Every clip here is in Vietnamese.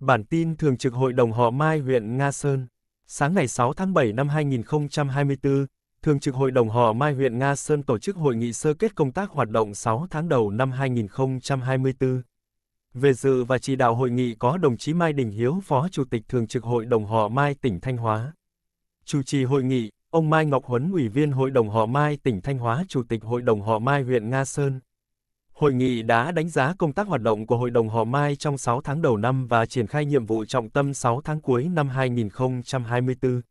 Bản tin Thường trực Hội đồng Họ Mai huyện Nga Sơn. Sáng ngày 6 tháng 7 năm 2024, Thường trực Hội đồng Họ Mai huyện Nga Sơn tổ chức hội nghị sơ kết công tác hoạt động 6 tháng đầu năm 2024. Về dự và chỉ đạo hội nghị có đồng chí Mai Đình Hiếu Phó Chủ tịch Thường trực Hội đồng Họ Mai tỉnh Thanh Hóa. Chủ trì hội nghị, ông Mai Ngọc Huấn Ủy viên Hội đồng Họ Mai tỉnh Thanh Hóa Chủ tịch Hội đồng Họ Mai huyện Nga Sơn. Hội nghị đã đánh giá công tác hoạt động của Hội đồng Hò Mai trong 6 tháng đầu năm và triển khai nhiệm vụ trọng tâm 6 tháng cuối năm 2024.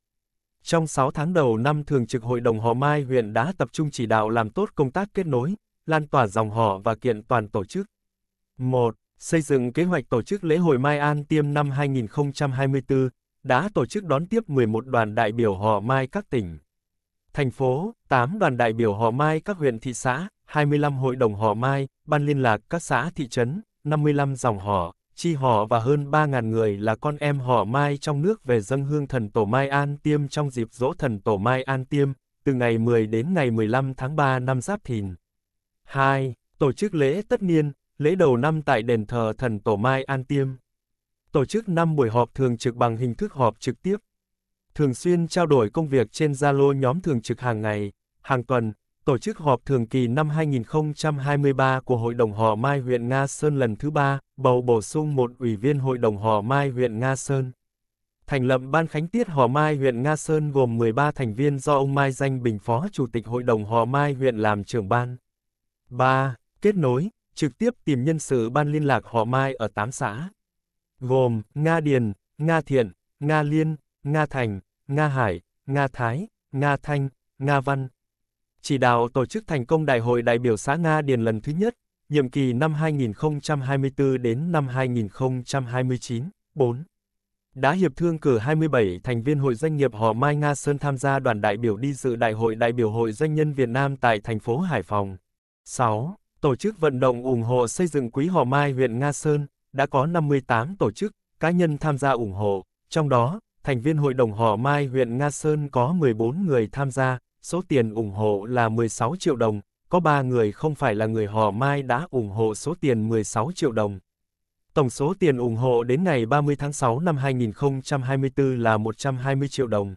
Trong 6 tháng đầu năm thường trực Hội đồng Hò Mai huyện đã tập trung chỉ đạo làm tốt công tác kết nối, lan tỏa dòng họ và kiện toàn tổ chức. 1. Xây dựng kế hoạch tổ chức lễ hội Mai An Tiêm năm 2024, đã tổ chức đón tiếp 11 đoàn đại biểu Hò Mai các tỉnh, thành phố, 8 đoàn đại biểu Hò Mai các huyện thị xã, 25 hội đồng họ Mai, ban liên lạc các xã thị trấn, 55 dòng họ, chi họ và hơn 3.000 người là con em họ Mai trong nước về dân hương thần Tổ Mai An Tiêm trong dịp dỗ thần Tổ Mai An Tiêm, từ ngày 10 đến ngày 15 tháng 3 năm Giáp Thìn. 2. Tổ chức lễ tất niên, lễ đầu năm tại đền thờ thần Tổ Mai An Tiêm. Tổ chức 5 buổi họp thường trực bằng hình thức họp trực tiếp. Thường xuyên trao đổi công việc trên Zalo nhóm thường trực hàng ngày, hàng tuần, tổ chức họp thường kỳ năm 2023 của Hội đồng Hò Mai huyện Nga Sơn lần thứ ba, bầu bổ sung một ủy viên Hội đồng Hò Mai huyện Nga Sơn. Thành lập Ban Khánh Tiết Hò Mai huyện Nga Sơn gồm 13 thành viên do ông Mai Danh Bình Phó Chủ tịch Hội đồng Hò Mai huyện làm trưởng ban. 3. Kết nối, trực tiếp tìm nhân sự Ban Liên lạc Hò Mai ở 8 xã. Gồm, Nga Điền, Nga Thiện, Nga Liên, Nga Thành, Nga Hải, Nga Thái, Nga Thanh, Nga Văn, chỉ đạo tổ chức thành công Đại hội đại biểu xã Nga Điền lần thứ nhất, nhiệm kỳ năm 2024 đến năm 2029. 4. Đã hiệp thương cử 27 thành viên hội doanh nghiệp họ Mai Nga Sơn tham gia đoàn đại biểu đi dự Đại hội đại biểu Hội Doanh nhân Việt Nam tại thành phố Hải Phòng. 6. Tổ chức vận động ủng hộ xây dựng quỹ họ Mai huyện Nga Sơn, đã có 58 tổ chức, cá nhân tham gia ủng hộ, trong đó, thành viên hội đồng họ Mai huyện Nga Sơn có 14 người tham gia, số tiền ủng hộ là 16 triệu đồng, có 3 người không phải là người họ Mai đã ủng hộ số tiền 16 triệu đồng. Tổng số tiền ủng hộ đến ngày 30 tháng 6 năm 2024 là 120 triệu đồng.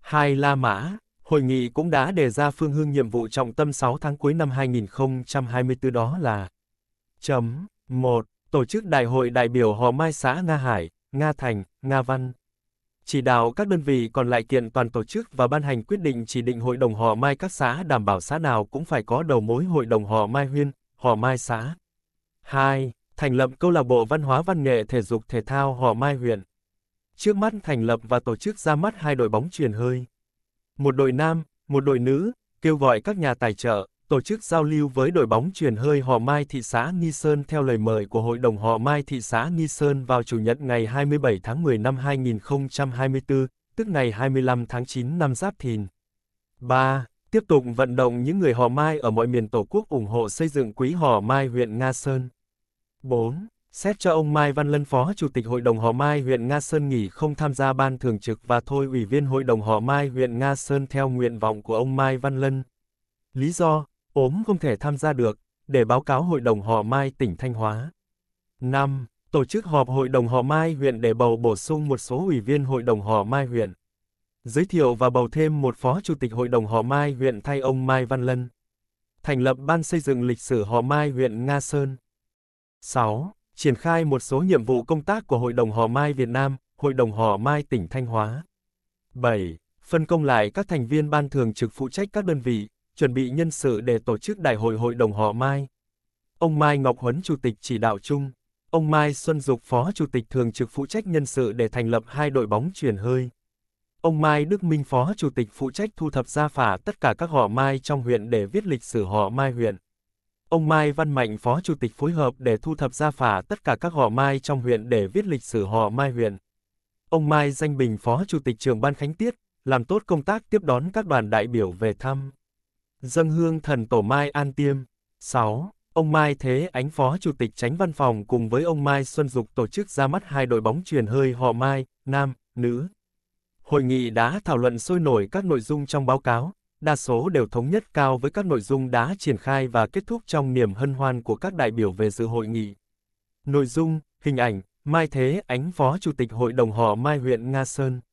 Hai La Mã, hội nghị cũng đã đề ra phương hướng nhiệm vụ trọng tâm 6 tháng cuối năm 2024 đó là chấm 1. Tổ chức Đại hội đại biểu Hò Mai xã Nga Hải, Nga Thành, Nga Văn, chỉ đạo các đơn vị còn lại kiện toàn tổ chức và ban hành quyết định chỉ định hội đồng họ mai các xã đảm bảo xã nào cũng phải có đầu mối hội đồng họ mai huyên, họ mai xã. 2. Thành lập câu lạc bộ văn hóa văn nghệ thể dục thể thao họ mai huyện. Trước mắt thành lập và tổ chức ra mắt hai đội bóng truyền hơi. Một đội nam, một đội nữ, kêu gọi các nhà tài trợ, tổ chức giao lưu với đội bóng truyền hơi Hò Mai thị xã Nghi Sơn theo lời mời của Hội đồng Hò Mai thị xã Nghi Sơn vào Chủ nhật ngày 27 tháng 10 năm 2024, tức ngày 25 tháng 9 năm Giáp Thìn. 3. Tiếp tục vận động những người Hò Mai ở mọi miền Tổ quốc ủng hộ xây dựng Quỹ Hò Mai huyện Nga Sơn. 4. Xét cho ông Mai Văn Lân Phó Chủ tịch Hội đồng Hò Mai huyện Nga Sơn nghỉ không tham gia ban thường trực và thôi Ủy viên Hội đồng Hò Mai huyện Nga Sơn theo nguyện vọng của ông Mai Văn Lân. Lý do, ốm không thể tham gia được, để báo cáo Hội đồng Họ Mai tỉnh Thanh Hóa. 5. Tổ chức họp Hội đồng Họ Mai huyện để bầu bổ sung một số ủy viên Hội đồng Họ Mai huyện. Giới thiệu và bầu thêm một Phó Chủ tịch Hội đồng Họ Mai huyện thay ông Mai Văn Lân. Thành lập Ban xây dựng lịch sử Họ Mai huyện Nga Sơn. 6. Triển khai một số nhiệm vụ công tác của Hội đồng Họ Mai Việt Nam, Hội đồng Họ Mai tỉnh Thanh Hóa. 7. Phân công lại các thành viên ban thường trực phụ trách các đơn vị, chuẩn bị nhân sự để tổ chức đại hội hội đồng họ Mai. Ông Mai Ngọc Huấn Chủ tịch chỉ đạo chung, ông Mai Xuân Dục Phó Chủ tịch thường trực phụ trách nhân sự để thành lập hai đội bóng truyền hơi. Ông Mai Đức Minh Phó Chủ tịch phụ trách thu thập gia phả tất cả các họ Mai trong huyện để viết lịch sử họ Mai huyện. Ông Mai Văn Mạnh Phó Chủ tịch phối hợp để thu thập gia phả tất cả các họ Mai trong huyện để viết lịch sử họ Mai huyện. Ông Mai Danh Bình Phó Chủ tịch trường Ban Khánh Tiết, làm tốt công tác tiếp đón các đoàn đại biểu về thăm. Dâng hương thần tổ Mai An Tiêm. 6. Ông Mai Thế Ánh Phó Chủ tịch Tránh Văn phòng cùng với ông Mai Xuân Dục tổ chức ra mắt hai đội bóng truyền hơi họ Mai, nam, nữ. Hội nghị đã thảo luận sôi nổi các nội dung trong báo cáo, đa số đều thống nhất cao với các nội dung đã triển khai và kết thúc trong niềm hân hoan của các đại biểu về dự hội nghị. Nội dung, hình ảnh, Mai Thế Ánh Phó Chủ tịch Hội đồng họ Mai huyện Nga Sơn.